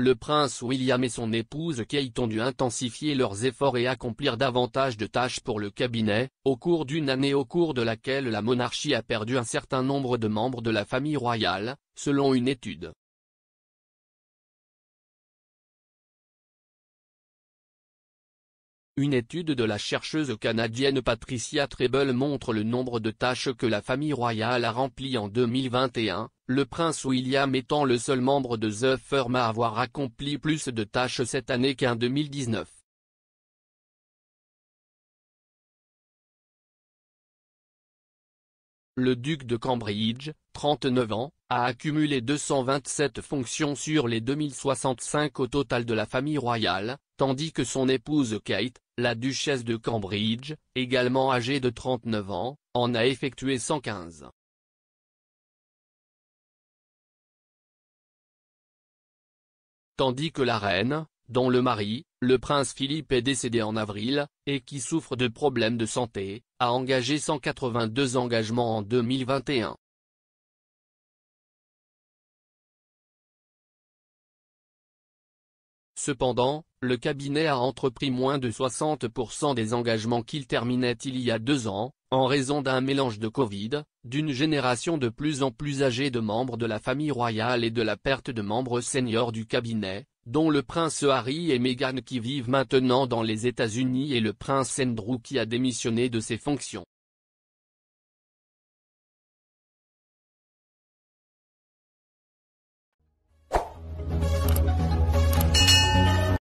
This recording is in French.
le prince William et son épouse Kate ont dû intensifier leurs efforts et accomplir davantage de tâches pour le cabinet, au cours d'une année au cours de laquelle la monarchie a perdu un certain nombre de membres de la famille royale, selon une étude. Une étude de la chercheuse canadienne Patricia Treble montre le nombre de tâches que la famille royale a remplies en 2021, le prince William étant le seul membre de The Firm à avoir accompli plus de tâches cette année qu'en 2019. Le duc de Cambridge, 39 ans, a accumulé 227 fonctions sur les 2065 au total de la famille royale, tandis que son épouse Kate, la duchesse de Cambridge, également âgée de 39 ans, en a effectué 115. Tandis que la reine, dont le mari, le prince Philippe est décédé en avril, et qui souffre de problèmes de santé, a engagé 182 engagements en 2021. Cependant, le cabinet a entrepris moins de 60% des engagements qu'il terminait il y a deux ans, en raison d'un mélange de Covid, d'une génération de plus en plus âgée de membres de la famille royale et de la perte de membres seniors du cabinet, dont le prince Harry et Meghan qui vivent maintenant dans les États-Unis et le prince Andrew qui a démissionné de ses fonctions.